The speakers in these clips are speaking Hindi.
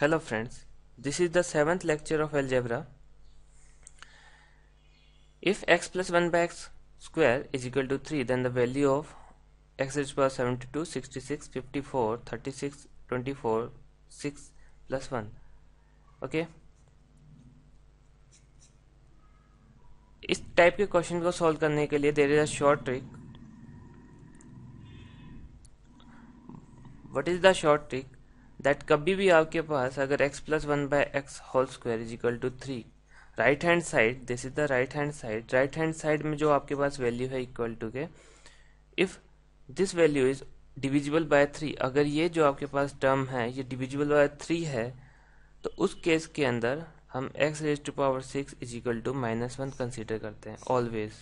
Hello friends, this is the seventh lecture of algebra. If x plus 1 by x square is equal to 3 then the value of x raised to power 72, 66, 54, 36, 24, 6 plus 1. Okay. इस टाइप के क्वेश्चन को सॉल्व करने के लिए there is a short trick what is the short trick that कभी भी आपके पास अगर x plus one by x whole square is equal to three right hand side this is the right hand side right hand side में जो आपके पास वैल्यू है इक्वल टू के if this value is divisible by three अगर ये जो आपके पास टर्म है ये डिविजिबल बाय थ्री है तो उस केस के अंदर हम x raise to power six is equal to minus one consider करते हैं always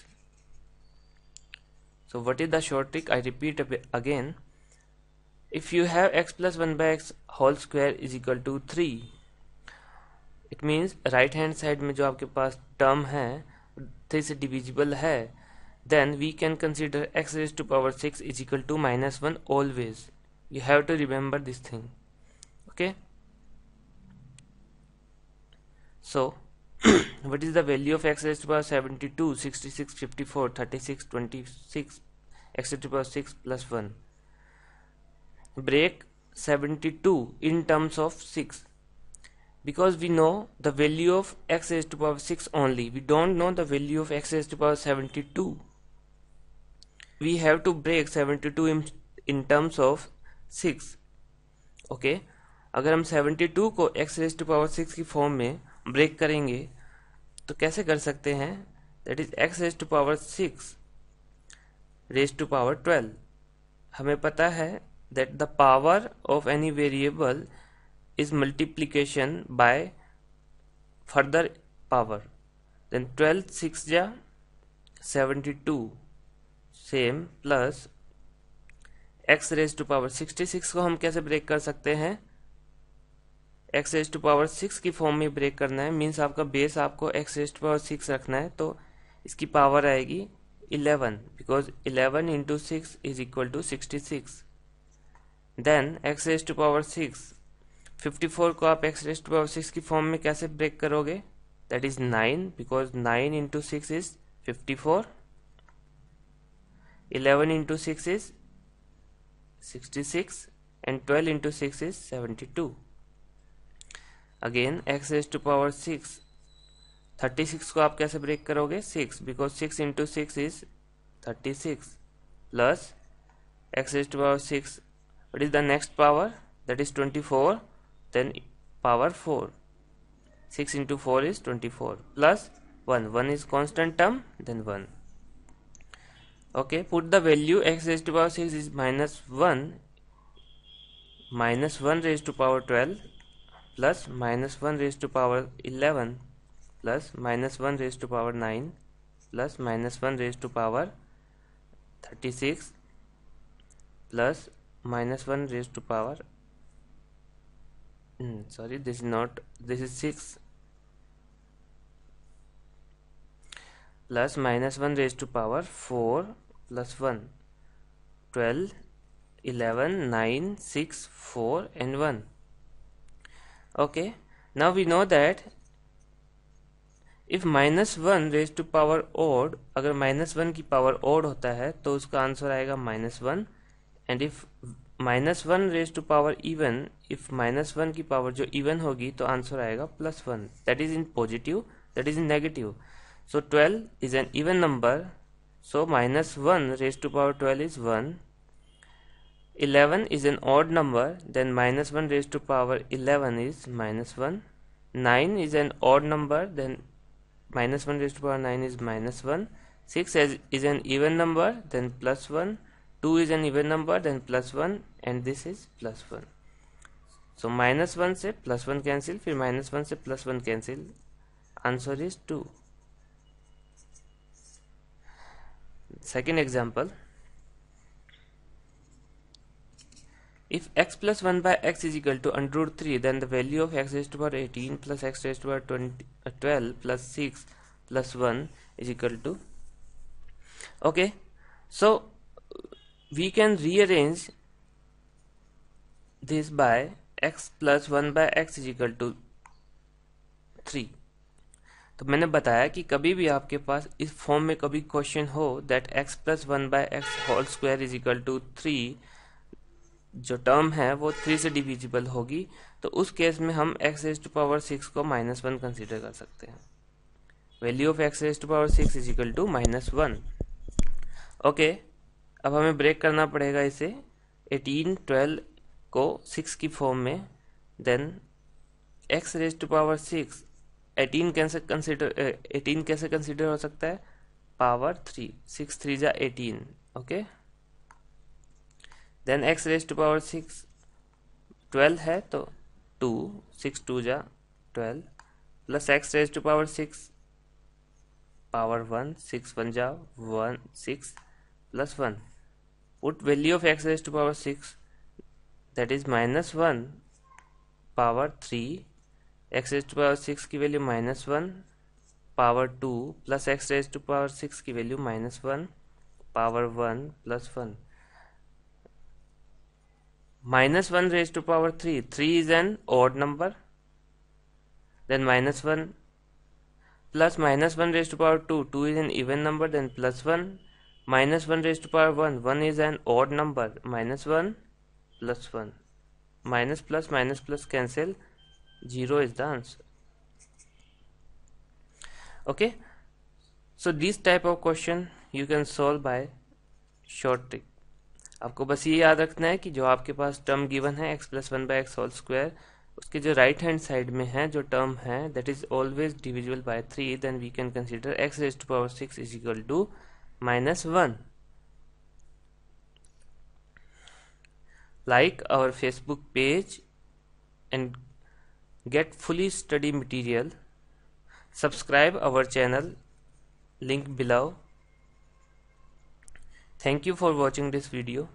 so what is the short trick I repeat again if you have x plus 1 by x whole square is equal to 3 it means right hand side mein jo aapke paas term hai 3 se divisible hai then we can consider x raised to power 6 is equal to minus 1 always you have to remember this thing okay so what is the value of x raised to power 72 66 54 36 26 x raised to power 6 plus 1 break 72 in terms of 6 because we know the value of x raised to power 6 only we don't know the value of x raised to power 72 we have to break 72 in, in terms of 6 okay? अगर हम 72 को x रेज टू पावर 6 की फॉर्म में ब्रेक करेंगे तो कैसे कर सकते हैं that is x raise to power 6 raise to power 12 हमें पता है that the power of any variable is multiplication by further power then 12 6 ja 72 same plus x raise to power 66 को हम कैसे ब्रेक कर सकते हैं एक्स रेज टू पावर 6 की फॉर्म में ब्रेक करना है मींस आपका बेस आपको एक्स रेज टू पावर 6 रखना है तो इसकी पावर आएगी 11 because 11 into six is equal to sixty six then x raise to power six fifty four को आप x raise to power six की फॉर्म में कैसे ब्रेक करोगे that is nine because nine into six is fifty four eleven into six is sixty six and twelve into six is seventy two again x raise to power six thirty six को आप कैसे ब्रेक करोगे six because six into six is thirty six plus x raise to power six what is the next power that is 24 then power 4 6 into 4 is 24 plus 1 1 is constant term then 1 okay put the value x raised to power 6 is minus 1 minus 1 raised to power 12 plus minus 1 raised to power 11 plus minus 1 raised to power 9 plus minus 1 raised to power 36 plus minus 1 raised to power mm, sorry this is not this is 6 plus minus 1 raised to power 4 plus 1 12 11 9 6 4 and 1 okay now we know that if minus one raise to power odd अगर माइनस वन की पावर ओड होता है तो उसका आंसर आएगा minus one and if minus one raise to power even if minus one की पावर जो इवन होगी तो आंसर आएगा plus one that is in positive that is in negative so twelve is an even number so minus one raise to power twelve is one eleven is an odd number then minus one raise to power eleven is minus one nine is an odd number then minus one raise to power nine is minus one six is an even number then plus one 2 is an even number then plus 1 and this is plus 1 so minus say plus plus 1 cancel फिर minus say plus plus 1 cancel answer is 2 second example If x plus 1 by x is equal to under root 3, then the value of x raised to power 18 plus x raised to power 20, uh, 12 plus 6 plus 1 is equal to. Okay, so we can rearrange this by x plus one by x is equal to three तो मैंने बताया कि कभी भी आपके पास इस फॉर्म में कभी क्वेश्चन हो that x plus one by x whole square is equal to three जो टर्म है वो थ्री से डिविजिबल होगी तो उस केस में हम x raise to power six को माइनस वन कंसिडर कर सकते हैं value of x raise to power six is equal to minus one okay अब हमें ब्रेक करना पड़ेगा इसे 18, 12 को 6 की फॉर्म में then x raise to power 6 eighteen कैसे कंसिडर एटीन कैसे कंसिडर हो सकता है पावर थ्री सिक्स थ्री जा eighteen okay then x raise to power six twelve है तो टू सिक्स टू जा twelve plus x raise to power six power one six one जा one six plus one put value of x raised to power 6 that is minus 1 power 3 x raised to power 6 ki value minus one power two plus x raised to power six ki value minus one power one plus one. Minus minus 1 raised to power 3 3 is an odd number then minus 1 plus minus 1 raised to power 2 2 is an even number then plus 1 minus one raise to power one one is an odd number minus one plus one minus plus minus plus cancel zero is the answer okay so this type of question you can solve by short trick आपको बस ये याद रखना है कि जो आपके पास टर्म गिवन है x plus one by x whole square उसके जो राइट हैंड साइड में है जो टर्म है that is always divisible by three then we can consider x raise to power six is equal to minus 1 like our Facebook page and get fully study material subscribe our channel link below thank you for watching this video